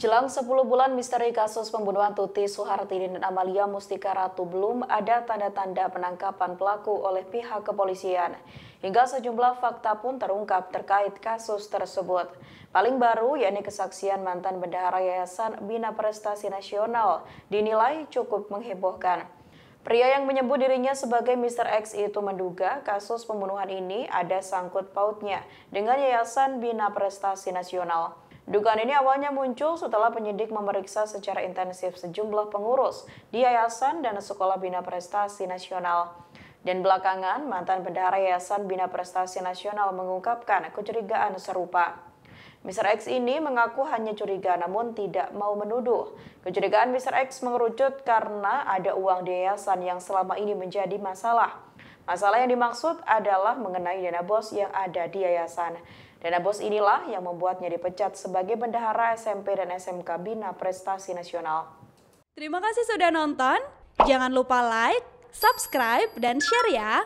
Jelang 10 bulan misteri kasus pembunuhan Tuti Suhartini dan Amalia Mustika Ratu belum ada tanda-tanda penangkapan pelaku oleh pihak kepolisian. Hingga sejumlah fakta pun terungkap terkait kasus tersebut. Paling baru yakni kesaksian mantan bendahara Yayasan Bina Prestasi Nasional dinilai cukup menghebohkan. Pria yang menyebut dirinya sebagai Mr. X itu menduga kasus pembunuhan ini ada sangkut pautnya dengan Yayasan Bina Prestasi Nasional. Dugaan ini awalnya muncul setelah penyidik memeriksa secara intensif sejumlah pengurus di Yayasan dan Sekolah Bina Prestasi Nasional. Dan belakangan, mantan bendahara Yayasan Bina Prestasi Nasional mengungkapkan kecurigaan serupa. Mr. X ini mengaku hanya curiga namun tidak mau menuduh. Kecurigaan Mr. X mengerucut karena ada uang di yayasan yang selama ini menjadi masalah. Masalah yang dimaksud adalah mengenai dana bos yang ada di yayasan. Dana bos inilah yang membuatnya dipecat sebagai bendahara SMP dan SMK Bina Prestasi Nasional. Terima kasih sudah nonton. Jangan lupa like, subscribe, dan share ya.